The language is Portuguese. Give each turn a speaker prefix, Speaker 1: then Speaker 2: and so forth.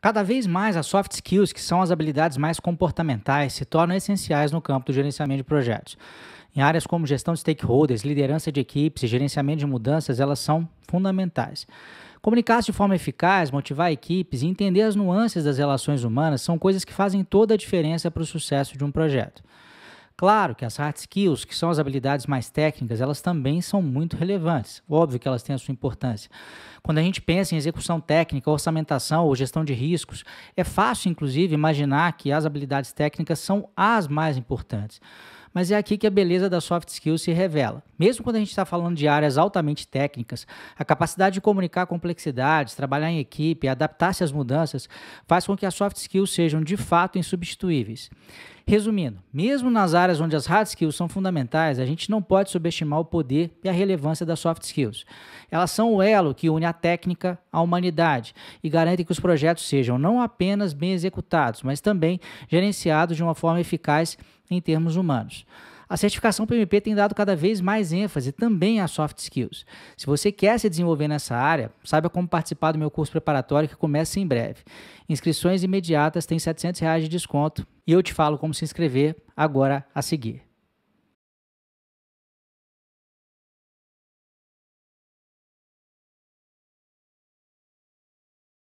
Speaker 1: Cada vez mais, as soft skills, que são as habilidades mais comportamentais, se tornam essenciais no campo do gerenciamento de projetos. Em áreas como gestão de stakeholders, liderança de equipes e gerenciamento de mudanças, elas são fundamentais. Comunicar-se de forma eficaz, motivar equipes e entender as nuances das relações humanas são coisas que fazem toda a diferença para o sucesso de um projeto. Claro que as hard skills, que são as habilidades mais técnicas, elas também são muito relevantes. Óbvio que elas têm a sua importância. Quando a gente pensa em execução técnica, orçamentação ou gestão de riscos, é fácil, inclusive, imaginar que as habilidades técnicas são as mais importantes mas é aqui que a beleza da soft skills se revela. Mesmo quando a gente está falando de áreas altamente técnicas, a capacidade de comunicar complexidades, trabalhar em equipe, adaptar-se às mudanças, faz com que as soft skills sejam de fato insubstituíveis. Resumindo, mesmo nas áreas onde as hard skills são fundamentais, a gente não pode subestimar o poder e a relevância das soft skills. Elas são o elo que une a técnica à humanidade e garantem que os projetos sejam não apenas bem executados, mas também gerenciados de uma forma eficaz em termos humanos. A certificação PMP tem dado cada vez mais ênfase também a soft skills. Se você quer se desenvolver nessa área, saiba como participar do meu curso preparatório que começa em breve. Inscrições imediatas têm R$ 700 de desconto e eu te falo como se inscrever agora a seguir.